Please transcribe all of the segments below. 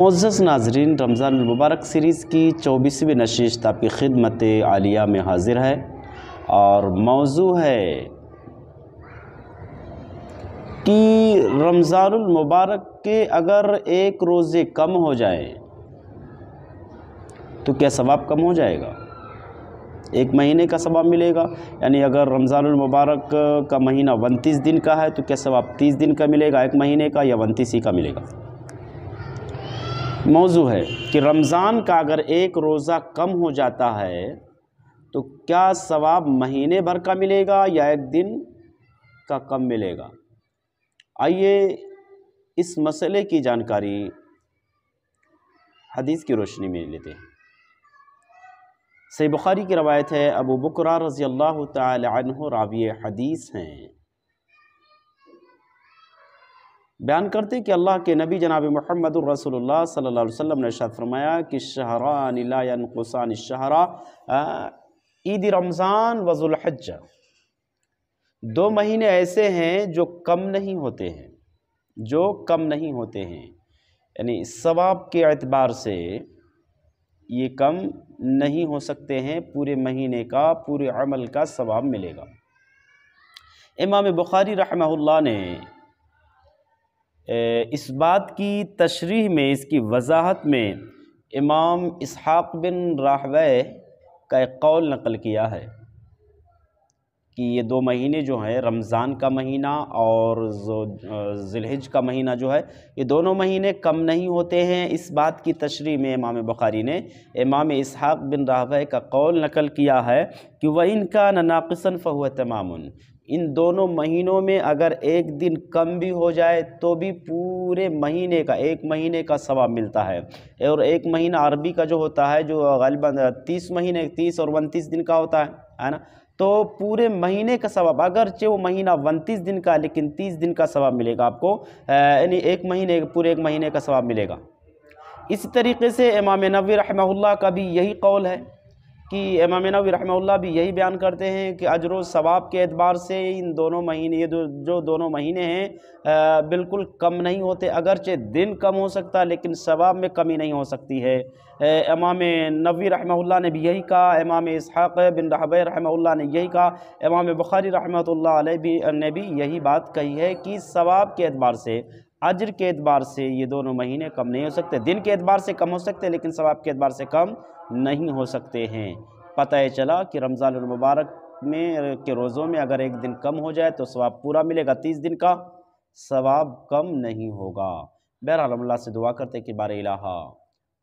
Moz नाजरीन रमज़ान मुबारक series की चौबीसवीं नशिश आपकी खिदमत आलिया में हाजिर है और मौजू है कि रमज़ान मुबारक के अगर एक रोज़े कम हो जाए तो क्या सवाब कम हो जाएगा एक महीने का सवाब मिलेगा यानी अगर रमज़ान मुबारक का महीना उनतीस दिन का है तो क्या सवाब तीस दिन का मिलेगा एक महीने का या उनतीस ही का मिलेगा मौजू है कि रमज़ान का अगर एक रोज़ा कम हो जाता है तो क्या सवाब महीने भर का मिलेगा या एक दिन का कम मिलेगा आइए इस मसले की जानकारी हदीस की रोशनी में लेते हैं सही बुखारी की रवायत है अबू बकर रज़ी अल्लाह तह रावी हदीस हैं बयान करते कि अल्लाह के नबी जनाब महमद रसोल्ला सल्ला वसम ने शाद फरमाया कि शहरानकुसान शहरा ईद रमज़ान वज़ुलहज दो महीने ऐसे हैं जो कम नहीं होते हैं जो कम नहीं होते हैं यानी सवाब के अतबार से ये कम नहीं हो सकते हैं पूरे महीने का पूरे अमल का सवाब मिलेगा इमाम बुखारी रहमहुल्लाह ने इस बात की तशरी में इसकी वजाहत में इमाम इसहाक़ बिन राहवे का एक कौल नकल किया है कि ये दो महीने जो हैं रमज़ान का महीना और जिलहज का महीना जो है ये दोनों महीने कम नहीं होते हैं इस बात की तशरी में इमाम बुखारी ने इमाम इसहाक़ बिन राहवे का कौल नकल किया है कि वह इनका नाकसन फ़हुआ तमाम इन दोनों महीनों में अगर एक दिन कम भी हो जाए तो भी पूरे महीने का एक महीने का सवाब मिलता है और एक महीना अरबी का जो होता है जो गलबा तीस महीने तीस और उनतीस दिन का होता है है ना तो पूरे महीने का सवाब चाहे वो महीना उनतीस दिन का लेकिन तीस दिन का सवाब मिलेगा आपको यानी एक महीने पूरे एक महीने का सवाब मिलेगा इसी तरीके से इमाम नबी रहमहुल्लाह का भी यही कौल है कि इमाम नबी रहमल्ला भी यही बयान करते हैं कि अजर सवाब के एतबार से इन दोनों महीने ये दो, जो दोनों महीने हैं बिल्कुल कम नहीं होते अगरचे दिन कम हो सकता है लेकिन सवाब में कमी नहीं हो सकती है इमाम नबी रहमल्ला ने भी यही कहा इमाम इसहाक़ बिन रहब रहमल्ला ने यही कहा इमाम बुखारी रहमत ने भी यही बात कही है कि सवाब के एतबार से अजर के एतबार से ये दोनों महीने कम नहीं हो सकते दिन के एतबार से कम हो सकते हैं लेकिन सवाब के एतबार से कम नहीं हो सकते हैं पता है चला कि रमज़ान मुबारक में के रोज़ों में अगर एक दिन कम हो जाए तो सवाब पूरा मिलेगा तीस दिन का सवाब कम नहीं होगा बहरहाल अल्लाह से दुआ करते कि बार इलाहा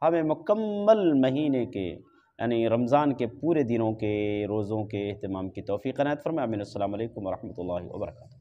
हमें मुकम्मल महीने के यानी रमज़ान के पूरे दिनों के रोज़ों के अहतमाम की तोफ़ी कनायत फरमा अमीन अल्लाम वरहमल वर्का